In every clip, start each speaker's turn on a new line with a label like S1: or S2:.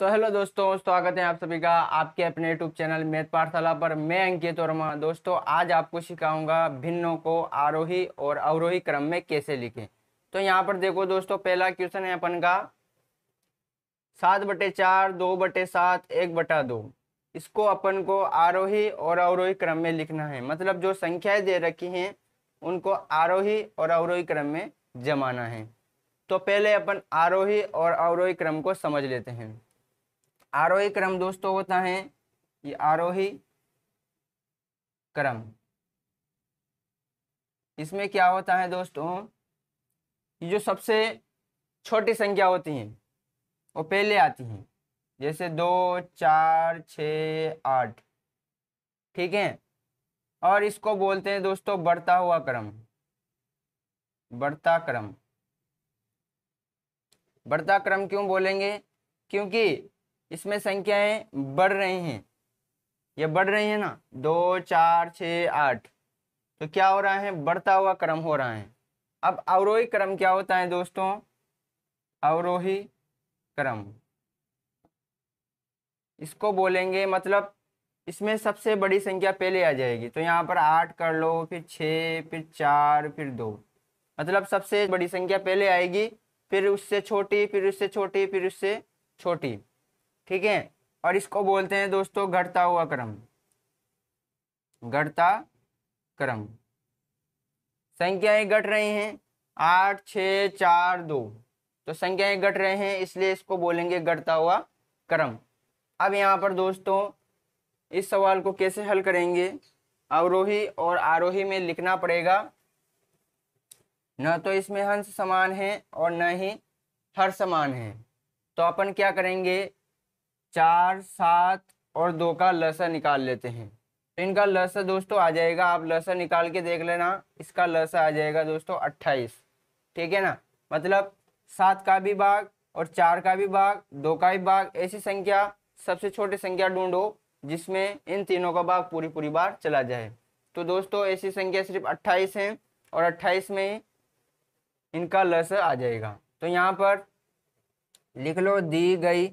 S1: तो हेलो दोस्तों स्वागत है आप सभी का आपके अपने यूट्यूब चैनल मेथ पाठशाला पर मैं अंकित वर्मा दोस्तों आज आपको सिखाऊंगा भिन्नों को आरोही और अवरोही क्रम में कैसे लिखें तो यहाँ पर देखो दोस्तों पहला क्वेश्चन है अपन का सात बटे चार दो बटे सात एक बटा दो इसको अपन को आरोही और अवरोही क्रम में लिखना है मतलब जो संख्याएं दे रखी हैं उनको आरोही और अवरोही क्रम में जमाना है तो पहले अपन आरोही और अवरोही क्रम को समझ लेते हैं आरोही क्रम दोस्तों होता है ये आरोही क्रम इसमें क्या होता है दोस्तों ये जो सबसे छोटी संख्या होती है वो पहले आती है जैसे दो चार छ आठ ठीक है और इसको बोलते हैं दोस्तों बढ़ता हुआ क्रम बढ़ता क्रम बढ़ता क्रम क्यों बोलेंगे क्योंकि इसमें संख्याएं बढ़ रही हैं ये बढ़ रही है ना दो चार छ आठ तो क्या हो रहा है बढ़ता हुआ क्रम हो रहा है अब अवरोही क्रम क्या होता है दोस्तों अवरोही क्रम इसको बोलेंगे मतलब इसमें सबसे बड़ी संख्या पहले आ जाएगी तो यहाँ पर आठ कर लो फिर छः फिर चार फिर दो मतलब सबसे बड़ी संख्या पहले आएगी फिर उससे छोटी फिर उससे छोटी फिर उससे छोटी ठीक है और इसको बोलते हैं दोस्तों घटता हुआ क्रम घटता क्रम संख्याएं घट रही हैं आठ छ चार दो तो संख्याएं घट रहे हैं इसलिए इसको बोलेंगे घटता हुआ क्रम अब यहाँ पर दोस्तों इस सवाल को कैसे हल करेंगे अवरोही और आरोही में लिखना पड़ेगा न तो इसमें हंस समान है और न ही हर समान है तो अपन क्या करेंगे चार सात और दो का लसा निकाल लेते हैं तो इनका लसा दोस्तों आ जाएगा आप लसा निकाल के देख लेना इसका लसा आ जाएगा दोस्तों अट्ठाईस ठीक है ना मतलब सात का भी भाग और चार का भी भाग दो का भी भाग ऐसी संख्या सबसे छोटी संख्या ढूंढो जिसमें इन तीनों का भाग पूरी पूरी बार चला जाए तो दोस्तों ऐसी संख्या सिर्फ अट्ठाईस है और अट्ठाईस में ही इनका लस आ जाएगा तो यहाँ पर लिख लो दी गई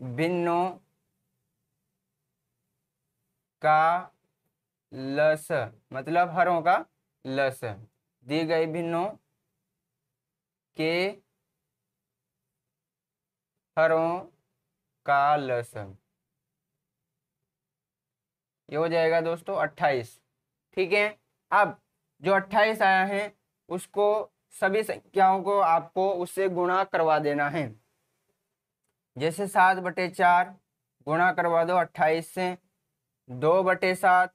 S1: भिन्नो का लस मतलब हरों का लस दी गई भिन्नों के हरों का लस ये हो जाएगा दोस्तों अट्ठाईस ठीक है अब जो अट्ठाईस आया है उसको सभी संख्याओं को आपको उससे गुणा करवा देना है जैसे सात बटे चार गुणा करवा दो अट्ठाईस से दो बटे सात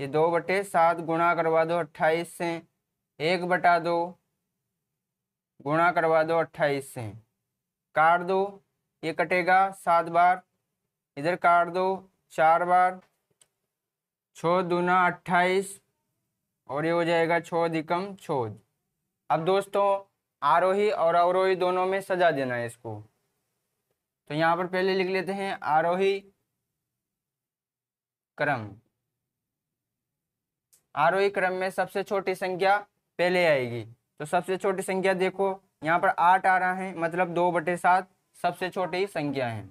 S1: ये दो बटे सात गुणा करवा दो अट्ठाईस से एक बटा दो गुणा करवा दो अट्ठाईस से काट दो ये कटेगा सात बार इधर काट दो चार बार छो दूना अट्ठाईस और ये हो जाएगा छो अधिकम छोद अब दोस्तों आरोही और अवरोही दोनों में सजा देना है इसको तो यहाँ पर पहले लिख लेते हैं आरोही क्रम आरोही क्रम में सबसे छोटी संख्या पहले आएगी तो सबसे छोटी संख्या देखो यहाँ पर आठ आ रहा है मतलब दो बटे सात सबसे छोटी संख्या है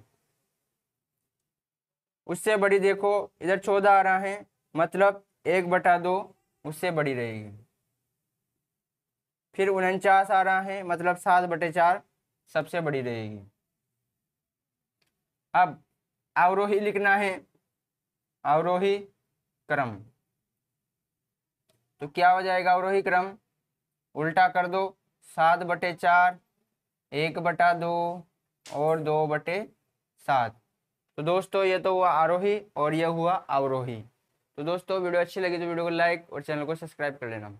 S1: उससे बड़ी देखो इधर चौदह आ रहा है मतलब एक बटा दो उससे बड़ी रहेगी फिर उनचास आ रहा है मतलब सात बटे चार सबसे बड़ी रहेगी अब अवरोही लिखना है अवरोही क्रम तो क्या हो जाएगा अवरोही क्रम उल्टा कर दो सात बटे चार एक बटा दो और दो बटे सात तो दोस्तों ये तो हुआ आरोही और यह हुआ अवरोही तो दोस्तों वीडियो अच्छी लगी तो वीडियो को लाइक और चैनल को सब्सक्राइब कर लेना